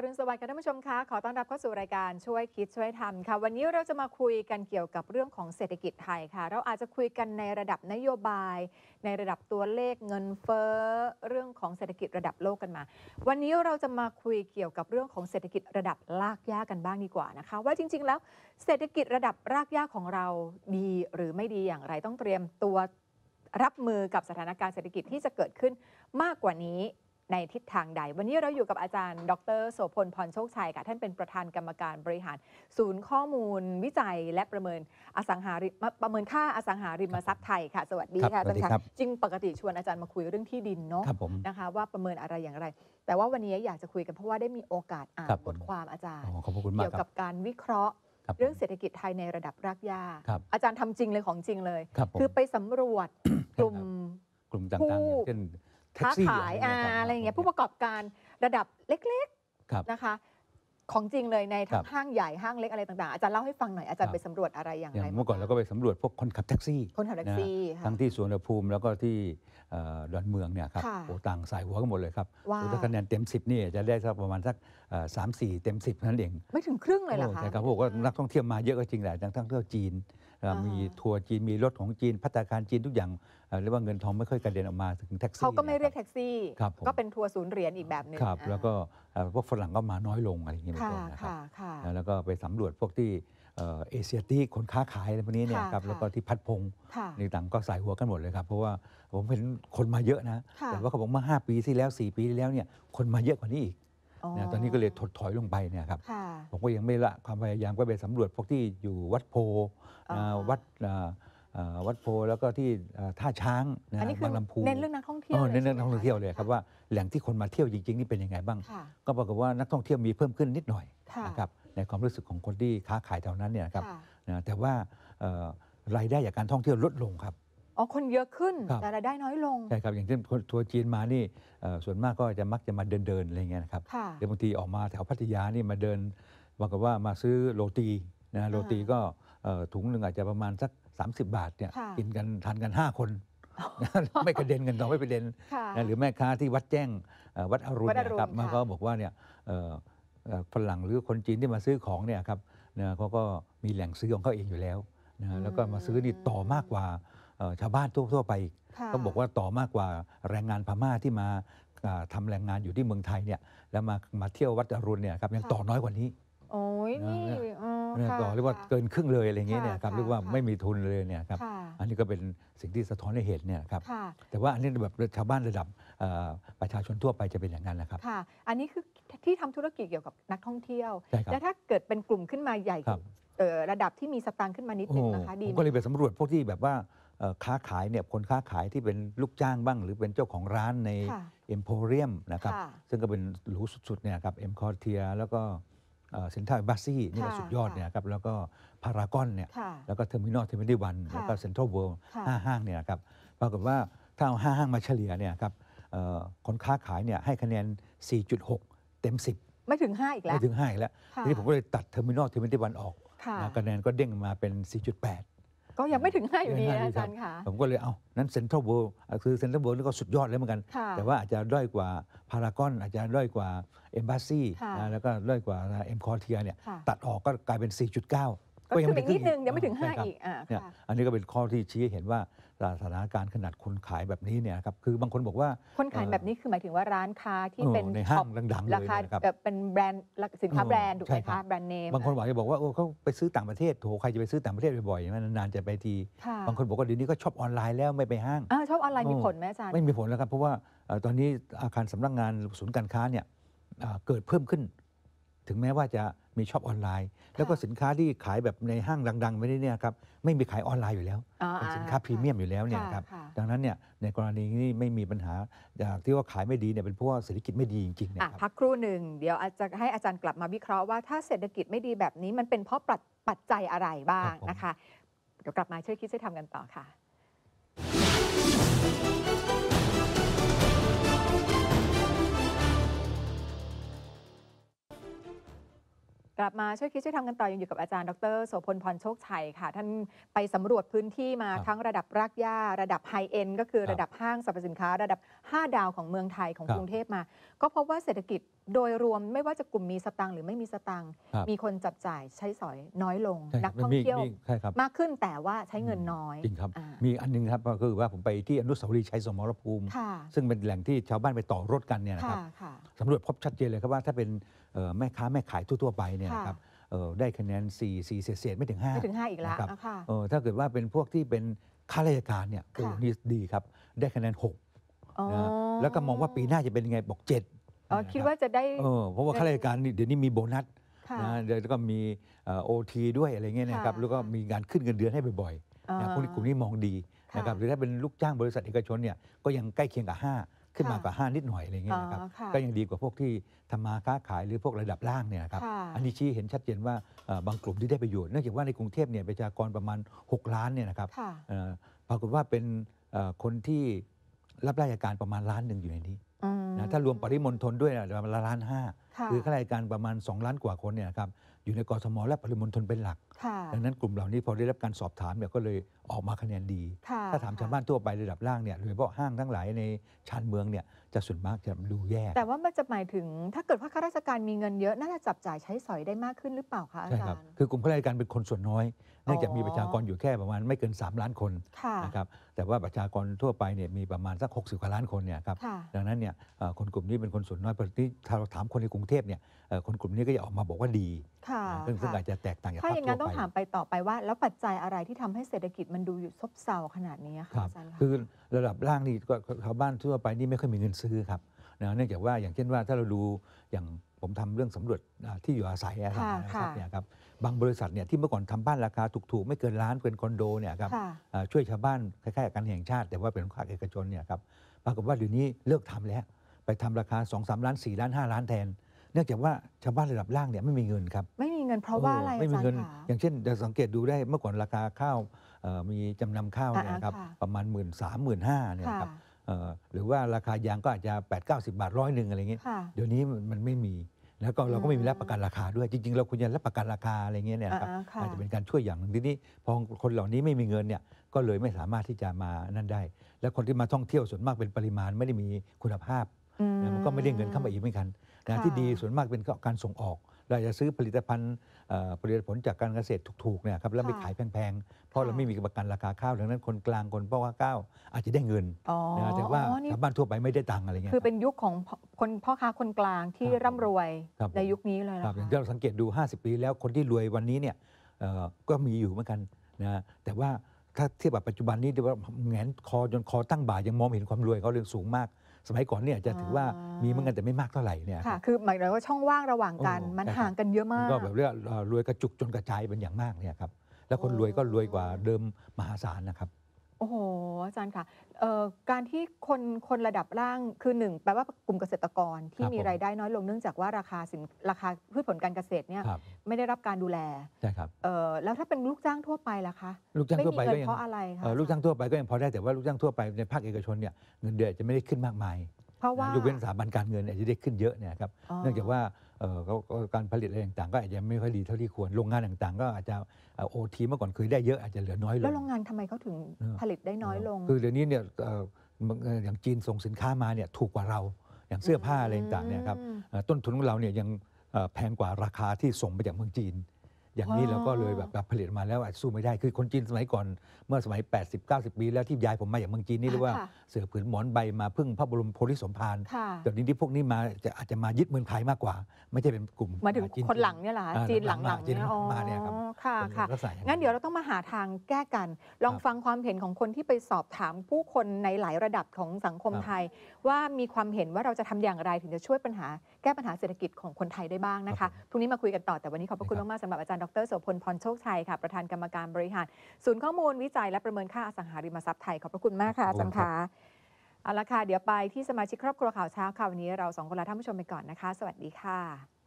อรุณสวัสดิ์ค่ะท่านผู้ชมคะขอต้อนรับเข้าสู่รายการช่วยคิดช่วยทำค่ะ วันนี้เราจะมาคุยกันเกี่ยวกับเรื่องของเศรษฐกิจไทยค่ะ เราอาจจะคุยกันในระดับนโยบาย ในระดับตัวเลขเงินเฟ้อเรื่องของเศรษฐกิจระดับโลกกันมา วันนี้เราจะมาคุยเกี่ยวกับเรื่องของเศรษฐกิจระดับลากย้ากันบ้างดีกว่านะคะ ว่าจริง ๆ แล้ว เศรษฐกิจระดับรากย้าของเราดีหรือไม่ดีอย่างไร ต้องเตรียมตัวรับมือกับสถานการณ์เศรษฐกิจที่จะเกิดขึ้นมากกว่านี้ในทิศทางใด วันนี้เราอยู่กับอาจารย์ ดรโสพลพรโชคชัยค่ะท่านเป็นประธานกรรมการบริหาร ศูนย์ข้อมูลวิจัยและประเมินอสังหาริมประเมินค่าอสังหาริมทรัพย์ไทยค่ะ สวัสดีค่ะอาจารย์ค่ะจริงปกติชวนอาจารย์มาคุยเรื่องที่ดินเนาะนะคะว่าประเมินอะไรอย่างไร แต่ว่าวันนี้อยากจะคุยกันเพราะว่าได้มีโอกาสอ่านบทความอาจารย์เกี่ยวกับการวิเคราะห์เรื่องเศรษฐกิจไทยในระดับรากหญ้าอาจารย์ทำจริงเลยของจริงเลยคือไปสำรวจกลุ่มกลุ่มต่างๆเช่นค้าขายอะไรอย่างเงี้ยผู้ประกอบการระดับเล็กๆนะคะ ของจริงเลยในทั้งห้างใหญ่ห้างเล็กอะไรต่างๆอาจารย์เล่าให้ฟังหน่อยอาจารย์ไปสำรวจอะไรอย่างไรเมื่อก่อนเราก็ไปสำรวจพวกคนขับแท็กซี่คนขับแท็กซี่ทั้งที่สวนภูมิแล้วก็ที่ดอนเมืองเนี่ยครับโอ้ต่างสายหัวกันหมดเลยครับถ้าคะแนนเต็ม 10นี่จะได้สักประมาณสักสามสี่เต็ม 10นั่นเองไม่ถึงครึ่งเลยเหรอคะใช่ครับผมวกนักท่องเที่ยวมาเยอะก็จริงแหละทั้งท่องเที่ยวจีนมีทัวร์จีนมีรถของจีนพัตตาการจีนทุกอย่างเรียกว่าเงินทองไม่ค่อยกระเด็นออกมาถึงแท็กซี่เขาก็ไม่เรียกแท็กซี่ ก็เป็นทัวร์ศูนย์เหรียญอีกแบบหนึ่งครับ แล้วก็พวกฝรั่งก็มาน้อยลงอะไรอย่างเงี้ยนะครับแล้วก็ไปสำรวจพวกที่เอเชียที่คนค้าขายอะไรพวกนี้เนี่ยครับแล้วก็ที่พัดพงในต่างก็ใส่หัวกันหมดเลยครับเพราะว่าผมเห็นคนมาเยอะนะแต่ว่าเขาบอกเมื่อ5ปีที่แล้ว 4 ปีที่แล้วเนี่ยคนมาเยอะกว่านี้อีกนะตอนนี้ก็เลยถดถอยลงไปเนี่ยครับผมก็ยังไม่ละความพยายามก็ไปสำรวจพวกที่อยู่วัดโพวัดวัดโพแล้วก็ที่ท่าช้างนะบางลำพูเน้นเรื่องนักท่องเที่ยวเน้นเรื่องนักท่องเที่ยวเลยครับว่าแหล่งที่คนมาเที่ยวจริงๆนี่เป็นยังไงบ้าง ก็ปรากฏว่านักท่องเที่ยวมีเพิ่มขึ้นนิดหน่อยนะครับในความรู้สึกของคนที่ค้าขายแถวนั้นเนี่ยครับแต่ว่ารายได้จากการท่องเที่ยวลดลงครับอ๋อคนเยอะขึ้น แต่รายได้น้อยลง ใช่ครับ อย่างเช่นคนทัวร์จีนมานี่ ส่วนมากก็จะมักจะมาเดินเดินๆอะไรเงี้ยนะครับหรืเดี๋ยวบางทีออกมาแถวพัทยานี่มาเดินบอกกับว่ามาซื้อโรตีนะโรตีก็ถุงหนึ่งอาจจะประมาณสัก30 บาทเนี่ยกินกันทานกัน 5 คน ไม่กระเด็นกันต่อไม่กระเด็นนะหรือแม่ค้าที่วัดแจ้งวัดอรุณนะครับมันก็บอกว่าเนี่ยฝรั่งหรือคนจีนที่มาซื้อของเนี่ยครับเขาก็มีแหล่งซื้อของเขาเองอยู่แล้วนะแล้วก็มาซื้อนี่ต่อมากกว่าชาวบ้านทั่วๆไปต้องบอกว่าต่อมากกว่าแรงงานพม่าที่มาทำแรงงานอยู่ที่เมืองไทยเนี่ยแล้วมามาเที่ยววัดอรุณเนี่ยครับยังต่อน้อยกว่านี้ โอ้ยนี่ต่อเรียกว่าเกินครึ่งเลยอะไรเงี้ยเนี่ยครับเรียกว่าไม่มีทุนเลยเนี่ยครับอันนี้ก็เป็นสิ่งที่สะท้อนให้เห็นเนี่ยครับแต่ว่าอันนี้แบบชาวบ้านระดับประชาชนทั่วไปจะเป็นอย่างนั้นนะครับค่ะอันนี้คือที่ทำธุรกิจเกี่ยวกับนักท่องเที่ยวแล้วถ้าเกิดเป็นกลุ่มขึ้นมาใหญ่ระดับที่มีสตางค์ขึ้นมานิดนึงนะคะดีมก็เลยไปสำรวจพวกที่แบบว่าค้าขายเนี่ยคนค้าขายที่เป็นลูกจ้างบ้างหรือเป็นเจ้าของร้านในเอ็มโพเรียมนะครับซึ่งก็เป็นหรูสุดๆเนี่ยครับเอ็มคอร์เทียแล้วก็เซ็นทรัลบัสซี่นี่ก็สุดยอดเนี่ยครับแล้วก็พารากอนเนี่ยแล้วก็เทอร์มินอลเทอร์มินีวันแล้วก็เซ็นทรัลเวิลด์ห้าห้างเนี่ยครับปรากฏว่าถ้าเอาห้าห้างมาเฉลี่ยเนี่ยครับคนค้าขายเนี่ยให้คะแนน 4.6 เต็ม 10 ไม่ถึง 5 อีกแล้ว ไม่ถึง 5 อีกแล้วทีนี้ผมก็เลยตัดเทอร์มินอลเทอร์มินีวันออกคะแนนก็เด้งมาเป็น 4.8ก็ยังไม่ถึงาอยู่ดีอาจารย์ค่ะ ผมก็เลยเอานั้นเซ็นทรัลเวิลด์คือเซ็นทรัลเวิลด์นี่ก็สุดยอดเลยเหมือนกัน แต่ว่าอาจจะด้อยกว่าพารากอนอาจจะด้อยกว่าเอมบาซีแล้วก็ด้อยกว่าเอ็มคอร์เทียเนี่ยตัดออกก็กลายเป็น 4.9ก็ไม่ถึงนิดนึงเดี๋ยวไม่ถึงห้าอีกอ่าเนี่ยอันนี้ก็เป็นข้อที่ชี้ให้เห็นว่าสถานการณ์ขนาดคนขายแบบนี้เนี่ยครับคือบางคนบอกว่าคนขายแบบนี้คือหมายถึงว่าร้านค้าที่เป็นในห้างดังๆเลยคนะครับแบบเป็นแบรนด์สินค้าแบรนด์ถูกไหมคะแบรนด์เนมบางคนหวกจะบอกว่าโอ้เขาไปซื้อต่างประเทศโถใครจะไปซื้อต่างประเทศบ่อยๆนานๆจะไปทีบางคนบอกว่าเดี๋ยวนี้ก็ชอบออนไลน์แล้วไม่ไปห้างอ่าชอบออนไลน์มีผลไหมอาจารย์ไม่มีผลแล้วครับเพราะว่าตอนนี้อาคารสำนักงานศูนย์การค้าเนี่ยเกิดเพิ่มขึ้น ถึงแม้ว่าจะมีช็อปออนไลน์ แล้วก็สินค้าที่ขายแบบในห้างดัง ๆ ไม่ได้เนี่ยครับไม่มีขายออนไลน์อยู่แล้วเป็นสินค้าพรีเมียมอยู่แล้วเนี่ยครับ ดังนั้นเนี่ยในกรณีนี้ไม่มีปัญหา อยากที่ว่าขายไม่ดีเนี่ยเป็นเพราะว่าเศรษฐกิจไม่ดีจริงๆนะครับพักครู่หนึ่งเดี๋ยวอาจจะให้อาจารย์ กลับมาวิเคราะห์ว่าถ้าเศรษฐกิจไม่ดีแบบนี้มันเป็นเพราะปัจจัยอะไรบ้างนะคะเดี๋ยวกลับมาช่วยคิดช่วยทำกันต่อค่ะกลับมาช่วยคิดช่วยทำกันต่อยังอยู่กับอาจารย์ดรโสพลพรโชคชัยค่ะ ท่านไปสำรวจพื้นที่มาทั้งระดับรากหญ้าระดับไฮเอ็นก็คือระดับห้างสรรพสินค้า ระดับ 5 ดาวของเมืองไทยของกรุงเทพมา ก็พบว่าเศรษฐกิจโดยรวมไม่ว่าจะกลุ่มมีสตังหรือไม่มีสตังมีคนจับจ่ายใช้สอยน้อยลง นักท่องเที่ยวมมากขึ้นแต่ว่าใช้เงินน้อย จริงครับ มีอันหนึงครับ ก็คือว่าผมไปที่อนุสาวรีย์ชัยสมรภูมิ ซึ่งเป็นแหล่งที่ชาวบ้านไปต่อรถกันเนี่ยนะครับสำรวจพบชัดเจนเลยครับว่าถ้าเป็นแม่ค้าแม่ขายทั่วๆไปเนี่ยคนะครับได้คะแนน 4 4เศษๆไม่ถึง5ไม่ถึง5 อีกแล้วะครับถ้าเกิดว่าเป็นพวกที่เป็นข้าราชการเนี่ยดีครับได้คะแนน6นะแล้วก็มองว่าปีหน้าจะเป็นยังไงบอก 7อ๋อคิดว่าจะได้ เพราะว่าข้าราชการเดี๋ยวนี้มีโบนัสะนะแล้วก็มีโอทีด้วยอะไรเงี้ยนะครับ แล้วก็มีการขึ้นเงินเดือนให้บ่อยๆนะพวกนี้กลุ่มนี้มองดีนะครับหรือถ้าเป็นลูกจ้างบริษัทเอกชนเนี่ยก็ยังใกล้เคียงกับห้าขึ้นมากว่าห้านิดหน่อยอะไรเงี้ยนะครับก็ยังดีกว่าพวกที่ทำมาค้าขายหรือพวกระดับล่างเนี่ยนะครับอันนี้ชี้เห็นชัดเจนว่าบางกลุ่มที่ได้ประโยชน์เนื่องจากว่าในกรุงเทพเนี่ยประชากรประมาณ 6 ล้านเนี่ยนะครับปรากฏว่าเป็นคนที่รับราชการประมาณล้านหนึ่งอยู่ในนี้นะถ้ารวมปริมณฑลด้วยประมาณล้านห้าคือข้าราชการประมาณ 2 ล้านกว่าคนเนี่ยครับอยู่ในกรทมและ ปริมณฑลเป็นหลัก ดังนั้นกลุ่มเหล่านี้พอได้รับการสอบถามเนี่ยก็เลยออกมาคะแนนดี ถ้าถามชาวบ้านทั่วไประดับล่างเนี่ยโดยเฉพาะห้างทั้งหลายในชานเมืองเนี่ยจะส่วนมากจะดูแย่แต่ว่ามันจะหมายถึงถ้าเกิดว่าข้าราชการมีเงินเยอะน่าจะจับจ่ายใช้สอยได้มากขึ้นหรือเปล่าคะอาจารย์ใช่ครับคือกลุ่มข้าราชการเป็นคนส่วนน้อยเนื่องจากมีประชากรอยู่แค่ประมาณไม่เกิน 3 ล้านคนนะครับแต่ว่าประชากรทั่วไปเนี่ยมีประมาณสัก 60กว่าล้านคนเนี่ยครับดังนั้นเนี่ยคนกลุ่มนี้เป็นคนส่วนน้อยที่ถ้าเราถามคนในกรุงเทพเนี่ยคนกลุ่มนี้ก็จะออกมาบอกว่าดีซึ่งซึ่งอาจจะแตกต่างจากภาพทั่วไปถ้าอย่างนั้นต้องถามไปต่อไปว่า แล้วปัจจัยอะไรที่ทำให้เศรษฐกิจมันดูอยู่ซบเซาขนาดนี้ค่ะรับ คือระดับล่างนี่ชาวบ้านทั่วไปนี่ไม่ค่อยมีเงินซื้อครับเนื่องจากว่าอย่างเช่นว่าถ้าเราดูอย่างผมทำเรื่องสำรวจที่อยู่อาศัยนะครับเนี่ยครับ บางบริษัทเนี่ยที่เมื่อก่อนทำบ้านราคาถูก ๆ ไม่เกินล้านเป็นคอนโดเนี่ยครับช่วยชาวบ้านคล้าย ๆกันแห่งชาติ แต่ว่าเป็นภาคเอกชนเนี่ยครับปรากฏว่าเดี๋ยวนี้เลิกทำแล้วไปทำราคา2 3ล้าน4ล้าน 5 ล้านแทนนื่องจากว่าชาวบ้านระดับล่างเนี่ยไม่มีเงินครับไม่มีเงินเพราะว่าอะไรไม่มีเงินอย่างเช่นจะสังเกตดูได้เมื่อก่อนราคาข้าวมีจำนำข้าวเนี่ยครับประมาณหมื่นสามหมื่นห้าเนี่ยครับหรือว่าราคายางก็อาจจะ 8 90บาทร้อยหนึ่งอะไรเงี้ยเดี๋ยวนี้มันไม่มีแล้วก็เราก็ไม่มีรับประกันราคาด้วยจริงๆเราควรจะรับประกันราคาอะไรเงี้ยเนี่ยครับอาจจะเป็นการช่วยอย่างหนึ่งที่นี่พอคนเหล่านี้ไม่มีเงินเนี่ยก็เลยไม่สามารถที่จะมานั่นได้ และคนที่มาท่องเที่ยวส่วนมากเป็นปริมาณไม่ได้มีคุณภาพมันก็ไม่ได้เงินเข้ามาอีกเหมือนกันนะที่ดีส่วนมากเป็นการส่งออกเราจะซื้อผลิตภัณฑ์ผลิตผลจากการเกษตรถูกๆเนี่ยครับแล้วไปขายแพงๆเพราะเราไม่มีประกันราคาข้าวดังนั้นคนกลางคนพ่อค้าข้าวอาจจะได้เงินนะแต่ว่าชาวบ้านทั่วไปไม่ได้ตังค์อะไรเงี้ยคือเป็นยุคของคนพ่อค้าคนกลางที่ร่ำรวยในยุคนี้เลยนะครับอย่างที่เราสังเกตดู 50 ปีแล้วคนที่รวยวันนี้เนี่ยก็มีอยู่เหมือนกันนะแต่ว่าถ้าเทียบกับปัจจุบันนี้ที่ว่าแงนคอจนคอตั้งบ่ายังมองเห็นความรวยเขาเรื่องสูงมากสมัยก่อนเนี่ยจะถือว่ามีเหมือนกันแต่ไม่มากเท่าไหร่เนี่ยค่ะคือ หมายถึงว่าช่องว่างระหว่างกันมันห่างกันเยอะมากก็แบบเรียกรวยกระจุกจนกระจายเป็นอย่างมากเนี่ยครับแล้วคนรวยก็รวยกว่าเดิมมหาศาลนะครับโอ้โหอาจารย์ค่ะการที่คน คนระดับล่างคือหนึ่งแปลว่ากลุ่มเกษตรกรที่มีรายได้น้อยลงเนื่องจากว่าราคาสินราคาพืชผลการเกษตรเนี่ยไม่ได้รับการดูแลใช่ครับแล้วถ้าเป็นลูกจ้างทั่วไปล่ะคะลูกจ้างทั่วไปก็ยังเพราะอะไรคะลูกจ้างทั่วไปก็ยังพอได้แต่ว่าลูกจ้างทั่วไปในภาคเอกชนเนี่ยเงินเดือนจะไม่ได้ขึ้นมากมายเพราะว่ายกเว้นสถาบันการเงินอาจจะได้ขึ้นเยอะ เนี่ยครับ เนื่องจากว่าการผลิตอะไรต่างๆก็อาจจะไม่ค่อยดีเท่าที่ควร โรงงานต่างๆก็อาจจะโอทีเมื่อก่อนเคยได้เยอะอาจจะเหลือน้อยลงแล้วโรงงานทำไมเขาถึงผลิตได้น้อยลง คือเดี๋ยวนี้เนี่ยอย่างจีนส่งสินค้ามาเนี่ยถูกกว่าเราอย่างเสื้อผ้าอะไรต่างๆเนี่ยครับต้นทุนของเราเนี่ยยังแพงกว่าราคาที่ส่งไปจากเมืองจีนอย่างนี้เราก็เลยแบบผลิตมาแล้วอาจสู้ไม่ได้คือคนจีนสมัยก่อนเมื่อสมัย 80 90 ปี แล้วที่ย้ายผมมาอย่างเมืองจีนนี่เรียกว่าเสือผืนหมอนใบมาพึ่งพระบรมโพธิสมภารแต่นี้ที่พวกนี้มาจะอาจจะมายึดเมืองไทยมากกว่า ไม่ใช่เป็นกลุ่ม มาถึงคนหลังเนี่ยห่ะจีนหลังๆเนี่ยมาเนี่ยครับค่ะค่ะงั้นเดี๋ยวเราต้องมาหาทางแก้กันลองฟังความเห็นของคนที่ไปสอบถามผู้คนในหลายระดับของสังคมไทยว่ามีความเห็นว่าเราจะทำอย่างไรถึงจะช่วยปัญหาแก้ปัญหาเศรษฐกิจของคนไทยได้บ้างนะคะพรุ่งนี้มาคุยกันต่อแต่วันนี้ขอบพระคุณมากๆสำหรับอาจารย์ดดรโสพลพรโชคชัยค่ะ ประธานกรรมการบริหาร ศูนย์ข้อมูลวิจัย และประเมินค่าอสังหาริมทรัพย์ไทย ขอบพระคุณมากค่ะอาจารย์คะเอาละค่ะ เดี๋ยวไปที่สมาชิกครอบครัวข่าวเช้าค่ะวันนี้เราสองคนลาท่านผู้ชมไปก่อนนะคะ สวัสดีค่ะ